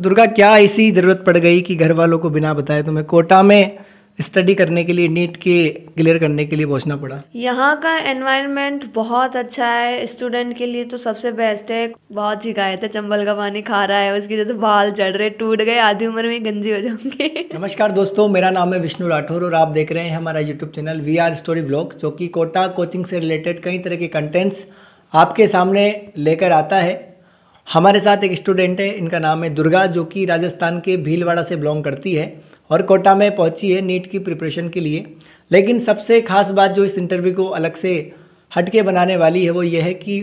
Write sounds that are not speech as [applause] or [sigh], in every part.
दुर्गा क्या ऐसी ज़रूरत पड़ गई कि घर वालों को बिना बताए तुम्हें कोटा में स्टडी करने के लिए नीट के क्लियर करने के लिए पहुंचना पड़ा यहाँ का एनवायरनमेंट बहुत अच्छा है स्टूडेंट के लिए तो सबसे बेस्ट है बहुत शिकायत है चंबल का पानी खा रहा है उसकी वजह से बाल जड़ रहे टूट गए आधी उम्र में गंजी हो जाऊंगी नमस्कार दोस्तों मेरा नाम है विष्णु राठौर और आप देख रहे हैं हमारा YouTube channel we are story blog जो की कोटा कोचिंग से रिलेटेड कई तरह के कंटेंट्स आपके सामने लेकर आता है हमारे साथ एक स्टूडेंट है इनका नाम है दुर्गा जो कि राजस्थान के भीलवाड़ा से बिलोंग करती है और कोटा में पहुंची है नीट की प्रिपरेशन के लिए लेकिन सबसे खास बात जो इस इंटरव्यू को अलग से हटके बनाने वाली है वो ये है कि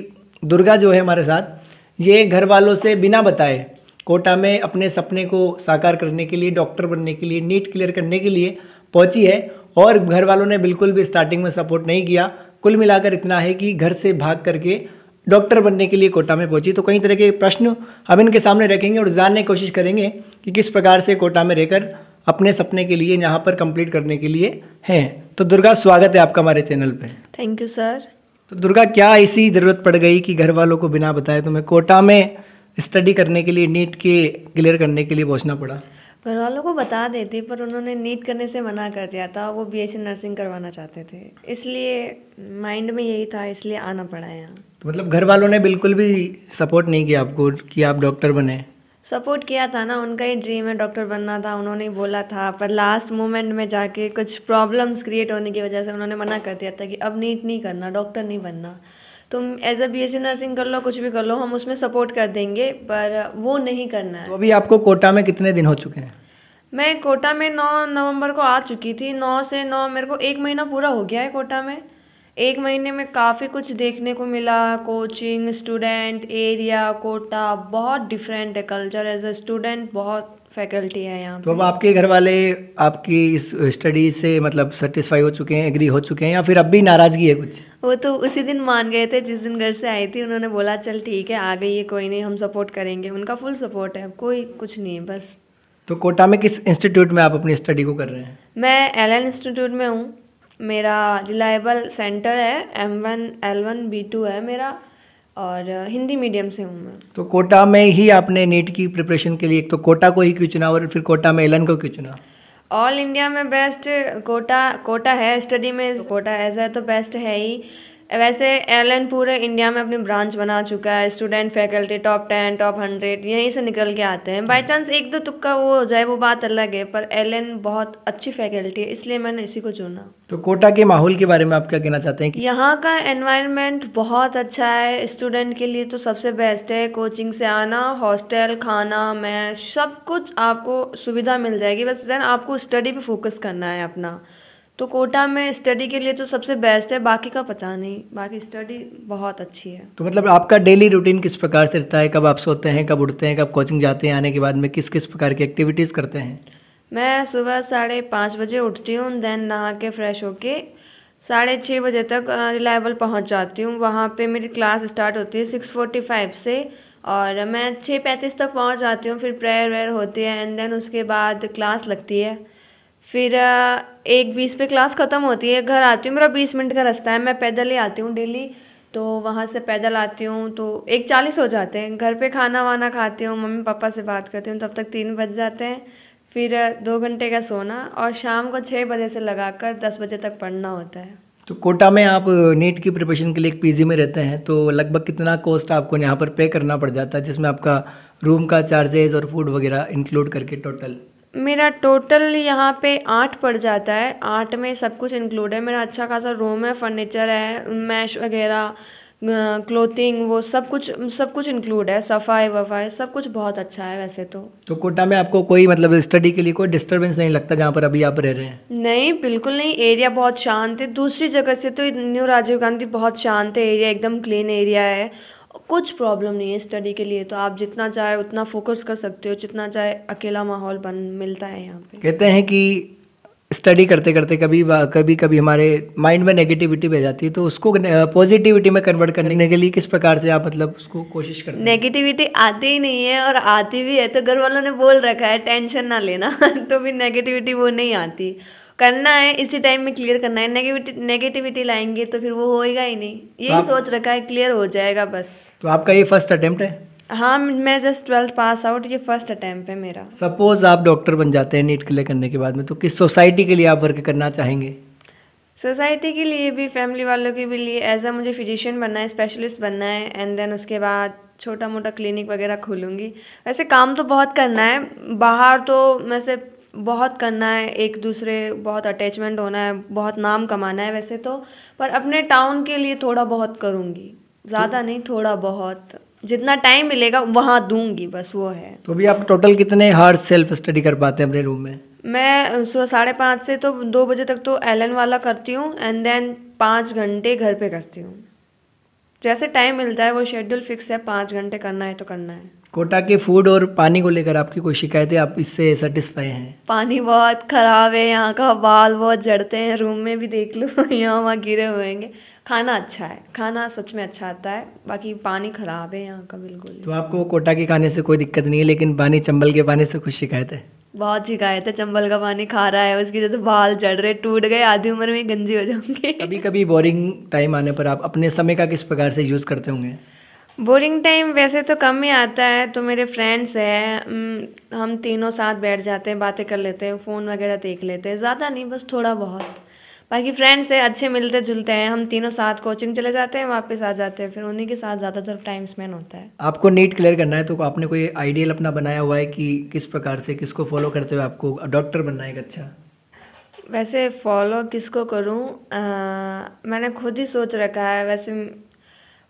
दुर्गा जो है हमारे साथ ये घर वालों से बिना बताए कोटा में अपने सपने को साकार करने के लिए डॉक्टर बनने के लिए नीट क्लियर करने के लिए पहुंची है और घर वालों ने बिल्कुल भी स्टार्टिंग में सपोर्ट नहीं किया कुल मिलाकर इतना है कि घर से भाग करके डॉक्टर बनने के लिए कोटा में पहुंची तो कई तरह के प्रश्न हम इनके सामने रखेंगे और जानने की कोशिश करेंगे कि किस प्रकार से कोटा में रहकर अपने सपने के लिए यहाँ पर कंप्लीट करने के लिए हैं तो दुर्गा स्वागत है आपका हमारे चैनल पर थैंक यू सर तो दुर्गा क्या ऐसी ज़रूरत पड़ गई कि घर वालों को बिना बताए तुम्हें कोटा में स्टडी करने के लिए नीट के क्लियर करने के लिए पहुँचना पड़ा घर वालों को बता देती पर उन्होंने नीट करने से मना कर दिया था वो बीएससी नर्सिंग करवाना चाहते थे इसलिए माइंड में यही था इसलिए आना पड़ा यहाँ तो मतलब घर वालों ने बिल्कुल भी सपोर्ट नहीं किया आपको कि आप डॉक्टर बने सपोर्ट किया था ना उनका ही ड्रीम है डॉक्टर बनना था उन्होंने ही बोला था पर लास्ट मोमेंट में जाके कुछ प्रॉब्लम्स क्रिएट होने की वजह से उन्होंने मना कर दिया था कि अब नीट नहीं करना डॉक्टर नहीं बनना तुम as a B S nursing कर लो कुछ भी कर लो हम उसमें सपोर्ट कर देंगे पर वो नहीं करना है तो अभी आपको कोटा में कितने दिन हो चुके हैं मैं कोटा में नौ नवंबर को आ चुकी थी नौ से नौ मेरे को एक महीना पूरा हो गया है कोटा में एक महीने में काफ़ी कुछ देखने को मिला कोचिंग स्टूडेंट एरिया कोटा बहुत डिफरेंट है कल्चर एज अ स्टूडेंट बहुत फैकल्टी है यहाँ तो अब आपके घर वाले आपकी इस स्टडी से मतलब सेटिस्फाई हो चुके हैं एग्री हो चुके हैं या फिर अब भी नाराज़गी है कुछ वो तो उसी दिन मान गए थे जिस दिन घर से आई थी उन्होंने बोला चल ठीक है आ गई है कोई नहीं हम सपोर्ट करेंगे उनका फुल सपोर्ट है कोई कुछ नहीं है बस तो कोटा में किस इंस्टीट्यूट में आप अपनी स्टडी को कर रहे हैं मैं एल इंस्टीट्यूट में हूँ मेरा रिलायबल सेंटर है M one L one B two है मेरा और हिंदी मीडियम से हूँ मैं तो कोटा में ही आपने नीट की प्रिपरेशन के लिए एक तो कोटा को ही क्यों चुना और फिर कोटा में एलन को क्यों चुना ऑल इंडिया में बेस्ट कोटा कोटा है स्टडी में तो कोटा ऐसा तो बेस्ट है ही वैसे एल पूरे इंडिया में अपनी ब्रांच बना चुका है student faculty top ten top hundred यहीं से निकल के आते हैं बाई चांस एक दो तुक्का वो हो जाए वो बात अलग है पर एल बहुत अच्छी फैकल्टी है इसलिए मैंने इसी को चुना तो कोटा के माहौल के बारे में आप क्या कहना चाहते हैं कि... यहाँ का एनवायरमेंट बहुत अच्छा है स्टूडेंट के लिए तो सबसे बेस्ट है कोचिंग से आना हॉस्टल खाना मैं सब कुछ आपको सुविधा मिल जाएगी बस देन आपको स्टडी पे फोकस करना है अपना तो कोटा में स्टडी के लिए तो सबसे बेस्ट है बाकी का पता नहीं बाकी स्टडी बहुत अच्छी है तो मतलब आपका डेली रूटीन किस प्रकार से रहता है कब आप सोते हैं कब उठते हैं कब कोचिंग जाते हैं आने के बाद में किस किस प्रकार की एक्टिविटीज़ करते हैं मैं सुबह साढ़े पाँच बजे उठती हूँ देन नहा के फ्रेश होके साढ़े छः बजे तक रिलायबल पहुँच जाती हूँ वहाँ पर मेरी क्लास स्टार्ट होती है सिक्स फोर्टी फाइव से और मैं छः पैंतीस तक पहुँच जाती हूँ फिर प्रेयर वेयर होती है एंड देन उसके बाद क्लास लगती है फिर एक बीस पे क्लास ख़त्म होती है घर आती हूँ मेरा बीस मिनट का रास्ता है मैं पैदल ही आती हूँ डेली तो वहाँ से पैदल आती हूँ तो एक चालीस हो जाते हैं घर पे खाना वाना खाती हूँ मम्मी पापा से बात करती हूँ तब तक तीन बज जाते हैं फिर दो घंटे का सोना और शाम को छः बजे से लगा कर दस बजे तक पढ़ना होता है तो कोटा में आप नीट की प्रिपरेशन के लिए एक पीजी में रहते हैं तो लगभग कितना कॉस्ट आपको यहाँ पर पे करना पड़ जाता है जिसमें आपका रूम का चार्जेज और फूड वगैरह इंक्लूड करके टोटल मेरा टोटल यहाँ पे आठ पड़ जाता है आठ में सब कुछ इंक्लूड है मेरा अच्छा खासा रूम है फर्नीचर है मैश वगैरह क्लोथिंग वो सब कुछ सब कुछ इंक्लूड है सफाई वफाई सब कुछ बहुत अच्छा है वैसे तो तो कोटा में आपको कोई मतलब स्टडी के लिए कोई डिस्टरबेंस नहीं लगता जहाँ पर अभी आप रह रहे हैं नहीं बिल्कुल नहीं एरिया बहुत शांत है दूसरी जगह से तो न्यू राजीव गांधी बहुत शांत है एरिया एकदम क्लीन एरिया है कुछ प्रॉब्लम नहीं है स्टडी के लिए तो आप जितना चाहे उतना फोकस कर सकते हो जितना चाहे अकेला माहौल बन मिलता है यहाँ पे कहते हैं कि स्टडी करते करते कभी कभी कभी हमारे माइंड में नेगेटिविटी बह जाती है तो उसको पॉजिटिविटी में कन्वर्ट करने के लिए किस प्रकार से आप मतलब उसको कोशिश करते हैं नेगेटिविटी आती ही नहीं है और आती भी है तो घर वालों ने बोल रखा है टेंशन ना लेना [laughs] तो भी नेगेटिविटी वो नहीं आती करना है इसी टाइम में क्लियर करना है नेगेटिविटी नेगेटिविटी लाएंगे तो फिर वो होएगा ही नहीं ये तो सोच रखा है क्लियर हो जाएगा बस तो आपका ये फर्स्ट अटेम्प्ट है हाँ मैं जस्ट ट्वेल्थ पास आउट ये फर्स्ट अटेम्प्ट है मेरा सपोज आप डॉक्टर बन जाते हैं नीट क्लियर करने के बाद में तो किस सोसाइटी के लिए आप वर्क करना चाहेंगे सोसाइटी के लिए भी फैमिली वालों के भी लिए एज अ मुझे फिजिशियन बनना है स्पेशलिस्ट बनना है एंड देन उसके बाद छोटा मोटा क्लिनिक वगैरह खोलूँगी वैसे काम तो बहुत करना है बाहर तो वैसे बहुत करना है एक दूसरे बहुत अटैचमेंट होना है बहुत नाम कमाना है वैसे तो पर अपने टाउन के लिए थोड़ा बहुत करूँगी ज़्यादा तो नहीं थोड़ा बहुत जितना टाइम मिलेगा वहाँ दूंगी बस वो है तो भी आप टोटल कितने हर सेल्फ स्टडी कर पाते हैं अपने रूम में मैं सुबह साढ़े पाँच से तो दो बजे तक तो एलन वाला करती हूँ एंड देन पाँच घंटे घर पे करती हूँ जैसे टाइम मिलता है वो शेड्यूल फिक्स है पाँच घंटे करना है तो करना है कोटा के फूड और पानी को लेकर आपकी कोई शिकायतें आप इससे सेटिस्फाई हैं पानी बहुत ख़राब है यहाँ का बाल बहुत जड़ते हैं रूम में भी देख लो [laughs] यहाँ वहाँ गिरे हुएंगे खाना अच्छा है खाना सच में अच्छा आता है बाकी पानी ख़राब है यहाँ का बिल्कुल तो आपको कोटा के खाने से कोई दिक्कत नहीं है लेकिन पानी चंबल के पानी से कुछ शिकायत है बहुत शिकायत है चंबल का पानी खा रहा है उसकी वजह से बाल जड़ रहे टूट गए आधी उम्र में गंजी हो जाऊंगी कभी कभी बोरिंग टाइम आने पर आप अपने समय का किस प्रकार से यूज़ करते होंगे बोरिंग टाइम वैसे तो कम ही आता है तो मेरे फ्रेंड्स हैं हम तीनों साथ बैठ जाते हैं बातें कर लेते हैं फ़ोन वगैरह देख लेते हैं ज़्यादा नहीं बस थोड़ा बहुत बाकी फ्रेंड्स हैं अच्छे मिलते जुलते हैं हम तीनों साथ कोचिंग चले जाते हैं वापस आ जाते हैं फिर उन्हीं के साथ ज़्यादातर टाइम स्पेंड होता है आपको नीट क्लियर करना है तो आपने कोई आइडियल अपना बनाया हुआ है कि किस प्रकार से किसको फॉलो करते हुए आपको डॉक्टर बनना है अच्छा वैसे फॉलो किसको करूँ मैंने खुद ही सोच रखा है वैसे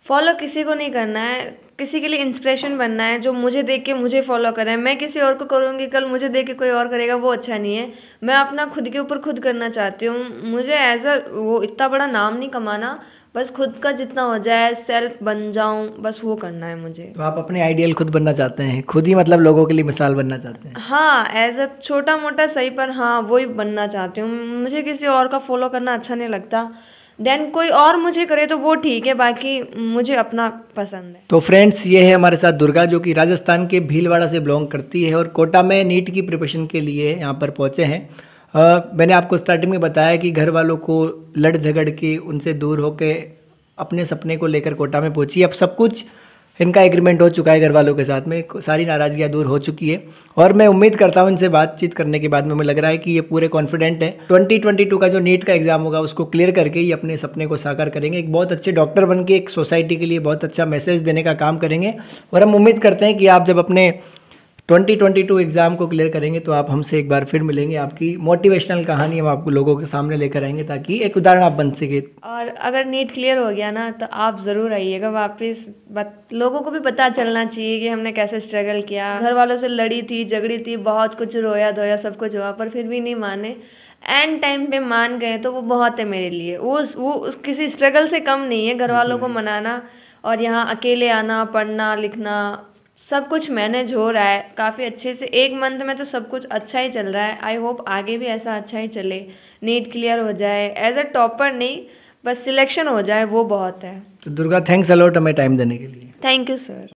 फॉलो किसी को नहीं करना है किसी के लिए इंस्पिरेशन बनना है जो मुझे देख के मुझे फॉलो करें मैं किसी और को करूँगी कल मुझे देख के कोई और करेगा वो अच्छा नहीं है मैं अपना खुद के ऊपर खुद करना चाहती हूँ मुझे एज अ वो इतना बड़ा नाम नहीं कमाना बस खुद का जितना हो जाए सेल्फ बन जाऊँ बस वो करना है मुझे तो आप अपने आइडियल खुद बनना चाहते हैं खुद ही मतलब लोगों के लिए मिसाल बनना चाहते हैं हाँ एज अ छोटा मोटा सही पर हाँ वही बनना चाहती हूँ मुझे किसी और का फॉलो करना अच्छा नहीं लगता देन कोई और मुझे करे तो वो ठीक है बाकी मुझे अपना पसंद है तो फ्रेंड्स ये है हमारे साथ दुर्गा जो कि राजस्थान के भीलवाड़ा से बिलोंग करती है और कोटा में नीट की प्रिपरेशन के लिए यहाँ पर पहुँचे हैं मैंने आपको स्टार्टिंग में बताया कि घर वालों को लड़ झगड़ के उनसे दूर होके अपने सपने को लेकर कोटा में पहुँची अब सब कुछ इनका एग्रीमेंट हो चुका है घर वालों के साथ में सारी नाराज़गियाँ दूर हो चुकी है और मैं उम्मीद करता हूँ इनसे बातचीत करने के बाद में मुझे लग रहा है कि ये पूरे कॉन्फिडेंट है टू का जो नीट का एग्ज़ाम होगा उसको क्लियर करके ये अपने सपने को साकार करेंगे एक बहुत अच्छे डॉक्टर बन के एक सोसाइटी के लिए बहुत अच्छा मैसेज देने का काम करेंगे और हम उम्मीद करते हैं कि आप जब अपने 2022 एग्ज़ाम को क्लियर करेंगे तो आप हमसे एक बार फिर मिलेंगे आपकी मोटिवेशनल कहानी हम आपको लोगों के सामने लेकर आएंगे ताकि एक उदाहरण आप बन सके और अगर नीट क्लियर हो गया ना तो आप ज़रूर आइएगा वापस बत, लोगों को भी पता चलना चाहिए कि हमने कैसे स्ट्रगल किया घर वालों से लड़ी थी झगड़ी थी बहुत कुछ रोया धोया सब कुछ हुआ पर फिर भी नहीं माने एंड टाइम पे मान गए तो वो बहुत है मेरे लिए उस वो उस किसी स्ट्रगल से कम नहीं है घर वालों को हम्म। मनाना और यहाँ अकेले आना पढ़ना लिखना सब कुछ मैनेज हो रहा है काफ़ी अच्छे से एक मंथ में तो सब कुछ अच्छा ही चल रहा है आई होप आगे भी ऐसा अच्छा ही चले नीट क्लियर हो जाए एज अ टॉपर नहीं बस सिलेक्शन हो जाए वो बहुत है तो दुर्गा थैंक्स अलॉट हमें टाइम देने के लिए थैंक यू सर